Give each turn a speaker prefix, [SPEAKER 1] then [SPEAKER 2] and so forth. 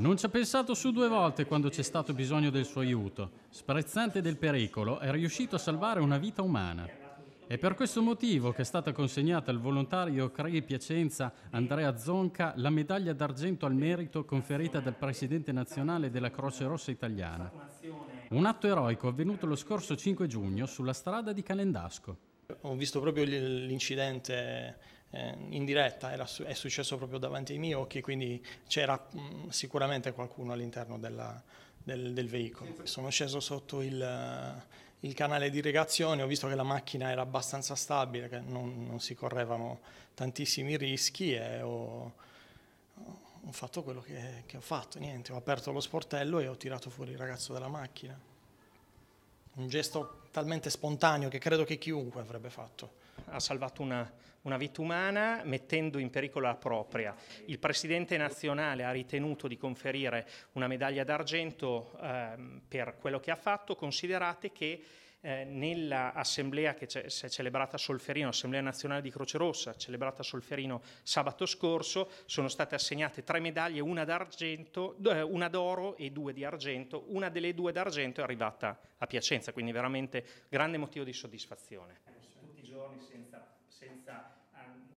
[SPEAKER 1] Non ci ha pensato su due volte quando c'è stato bisogno del suo aiuto. Sprezzante del pericolo, è riuscito a salvare una vita umana. È per questo motivo che è stata consegnata al volontario CRI Piacenza Andrea Zonca la medaglia d'argento al merito conferita dal presidente nazionale della Croce Rossa italiana. Un atto eroico avvenuto lo scorso 5 giugno sulla strada di Calendasco. Ho visto proprio l'incidente
[SPEAKER 2] eh, in diretta, era, è successo proprio davanti ai miei occhi, quindi c'era mm, sicuramente qualcuno all'interno della, del, del, veicolo. Sono sceso sotto il, eh, il, canale di irrigazione, ho visto che la macchina era abbastanza stabile, che non, non si correvano tantissimi rischi e ho, ho fatto quello che, che ho fatto, niente, ho aperto lo sportello e ho tirato fuori il ragazzo dalla macchina. Un gesto talmente spontaneo che credo che chiunque avrebbe fatto.
[SPEAKER 3] Ha salvato una, una vita umana mettendo in pericolo la propria. Il presidente nazionale ha ritenuto di conferire una medaglia d'argento eh, per quello che ha fatto, considerate che eh, nell'assemblea che ce- si è celebrata a Solferino, Assemblea Nazionale di Croce Rossa, celebrata a Solferino sabato scorso, sono state assegnate tre medaglie, una, d'argento, una d'oro e due di argento. Una delle due d'argento è arrivata a Piacenza, quindi veramente grande motivo di soddisfazione.
[SPEAKER 4] Tutti i giorni senza, senza ehm,